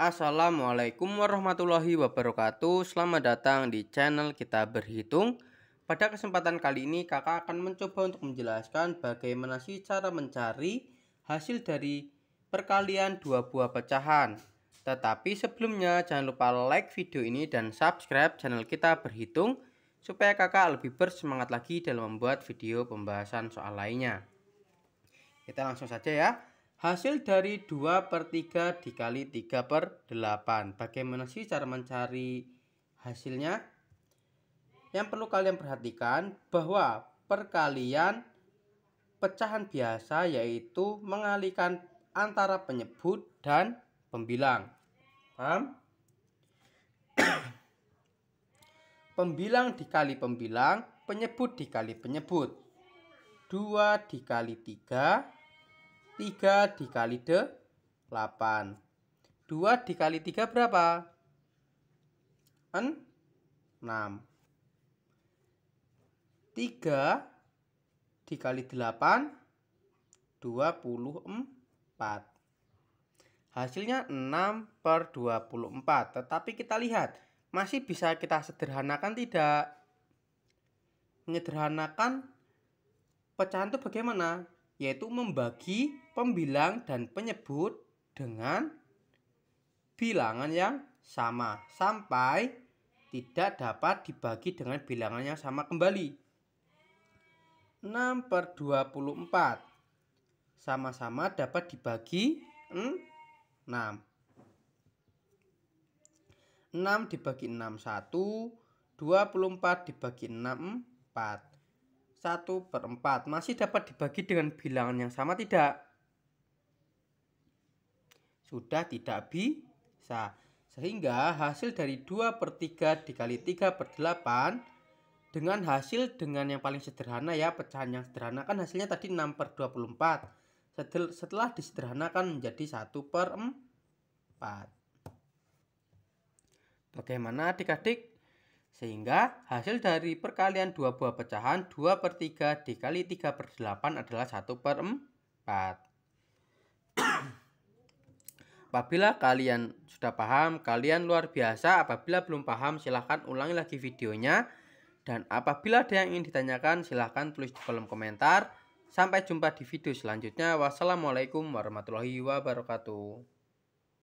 Assalamualaikum warahmatullahi wabarakatuh Selamat datang di channel kita berhitung Pada kesempatan kali ini kakak akan mencoba untuk menjelaskan bagaimana sih cara mencari hasil dari perkalian dua buah pecahan Tetapi sebelumnya jangan lupa like video ini dan subscribe channel kita berhitung Supaya kakak lebih bersemangat lagi dalam membuat video pembahasan soal lainnya Kita langsung saja ya Hasil dari 2 per 3 dikali 3 per 8. Bagaimana sih cara mencari hasilnya? Yang perlu kalian perhatikan bahwa perkalian pecahan biasa yaitu mengalihkan antara penyebut dan pembilang. Paham? pembilang dikali pembilang, penyebut dikali penyebut. 2 dikali 3 3 dikali 8. 2 dikali 3 berapa? 6. 3 dikali 8 24. Hasilnya 6 per 24. Tetapi kita lihat, masih bisa kita sederhanakan tidak? Menyederhanakan pecahan itu bagaimana? yaitu membagi pembilang dan penyebut dengan bilangan yang sama sampai tidak dapat dibagi dengan bilangan yang sama kembali. 6 per 24 sama-sama dapat dibagi 6. 6 dibagi 6 1, 24 dibagi 6 4. 1 per 4 masih dapat dibagi dengan bilangan yang sama tidak? Sudah tidak bisa. Sehingga hasil dari 2 per 3 dikali 3 per 8 dengan hasil dengan yang paling sederhana ya, pecahan yang sederhana kan hasilnya tadi 6 per 24. Setelah disederhanakan menjadi 1 per 4. Bagaimana adik-adik? Sehingga hasil dari perkalian dua buah pecahan 2 per 3 dikali 3 per 8 adalah 1 per 4. apabila kalian sudah paham, kalian luar biasa. Apabila belum paham, silahkan ulangi lagi videonya. Dan apabila ada yang ingin ditanyakan, silahkan tulis di kolom komentar. Sampai jumpa di video selanjutnya. Wassalamualaikum warahmatullahi wabarakatuh.